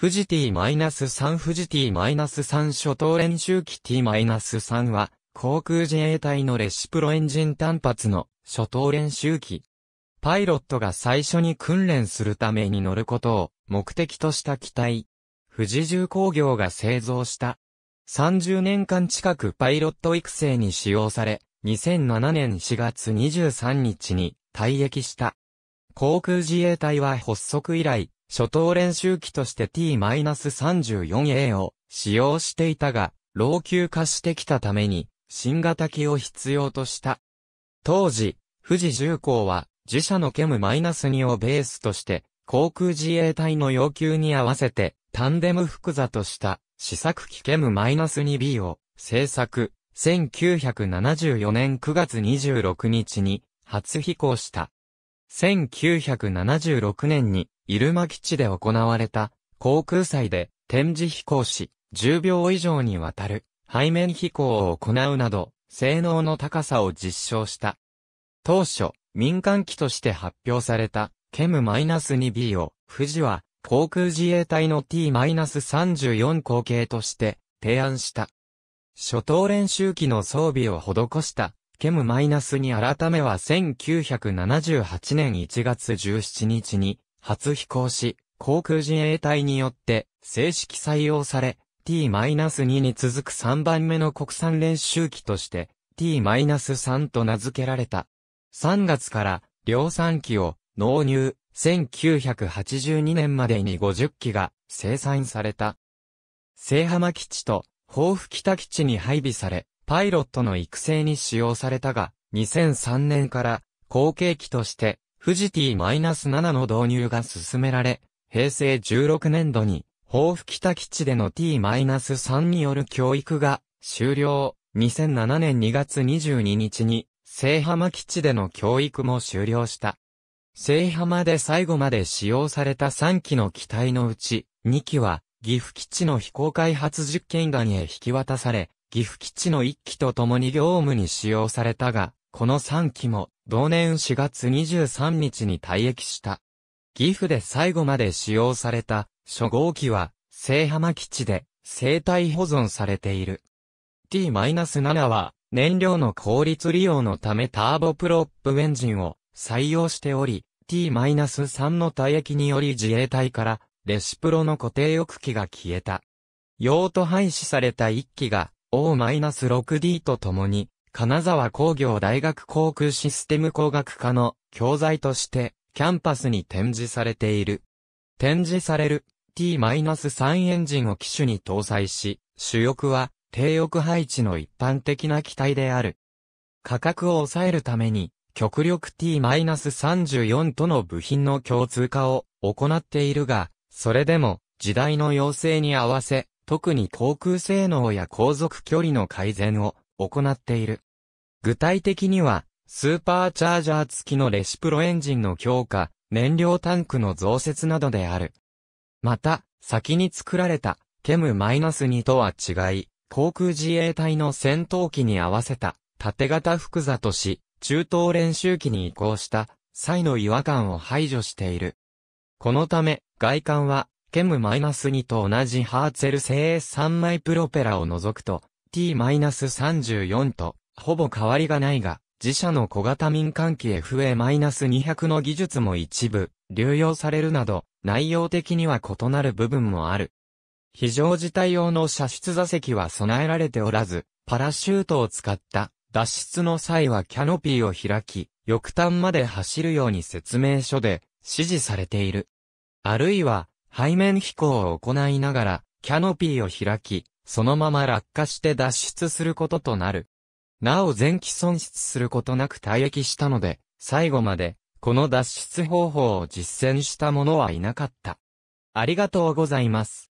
富士 T-3 富士 T-3 初等練習機 T-3 は、航空自衛隊のレシプロエンジン単発の初等練習機。パイロットが最初に訓練するために乗ることを目的とした機体。富士重工業が製造した。30年間近くパイロット育成に使用され、2007年4月23日に退役した。航空自衛隊は発足以来、初等練習機として T-34A を使用していたが、老朽化してきたために、新型機を必要とした。当時、富士重工は、自社のケム -2 をベースとして、航空自衛隊の要求に合わせて、タンデム複座とした試作機ケム -2B を製作、1974年9月26日に初飛行した。1976年に、入間基地で行われた、航空祭で、展示飛行し、10秒以上にわたる、背面飛行を行うなど、性能の高さを実証した。当初、民間機として発表された、ケム -2B を、富士は、航空自衛隊の T-34 後継として、提案した。初等練習機の装備を施したケムマイナスに改めは1978年1月17日に初飛行し、航空自衛隊によって正式採用され、T-2 に続く3番目の国産練習機として T-3 と名付けられた。3月から量産機を納入、1982年までに50機が生産された。聖浜基地と豊富北基地に配備され、パイロットの育成に使用されたが、2003年から後継機として富士 T-7 の導入が進められ、平成16年度に、豊富北基地での T-3 による教育が終了。2007年2月22日に、聖浜基地での教育も終了した。聖浜で最後まで使用された3機の機体のうち、2機は、岐阜基地の飛行開発実験団へ引き渡され、岐阜基地の1機と共に業務に使用されたが、この3機も同年4月23日に退役した。岐阜で最後まで使用された初号機は、聖浜基地で生体保存されている。T-7 は燃料の効率利用のためターボプロップエンジンを採用しており、T-3 の退役により自衛隊からレシプロの固定翼機が消えた。用途廃止された1機が O-6D とともに、金沢工業大学航空システム工学科の教材として、キャンパスに展示されている。展示される T-3 エンジンを機種に搭載し、主翼は低翼配置の一般的な機体である。価格を抑えるために、極力 T-34 との部品の共通化を行っているが、それでも時代の要請に合わせ、特に航空性能や航続距離の改善を行っている。具体的には、スーパーチャージャー付きのレシプロエンジンの強化、燃料タンクの増設などである。また、先に作られた、ケム -2 とは違い、航空自衛隊の戦闘機に合わせた、縦型複座とし、中東練習機に移行した、際の違和感を排除している。このため、外観は、ケム -2 と同じハーツェル製3枚プロペラを除くと、T-34 と、ほぼ変わりがないが、自社の小型民間機 FA-200 の技術も一部、流用されるなど、内容的には異なる部分もある。非常事態用の射出座席は備えられておらず、パラシュートを使った脱出の際はキャノピーを開き、翼端まで走るように説明書で指示されている。あるいは背面飛行を行いながら、キャノピーを開き、そのまま落下して脱出することとなる。なお前期損失することなく退役したので、最後まで、この脱出方法を実践した者はいなかった。ありがとうございます。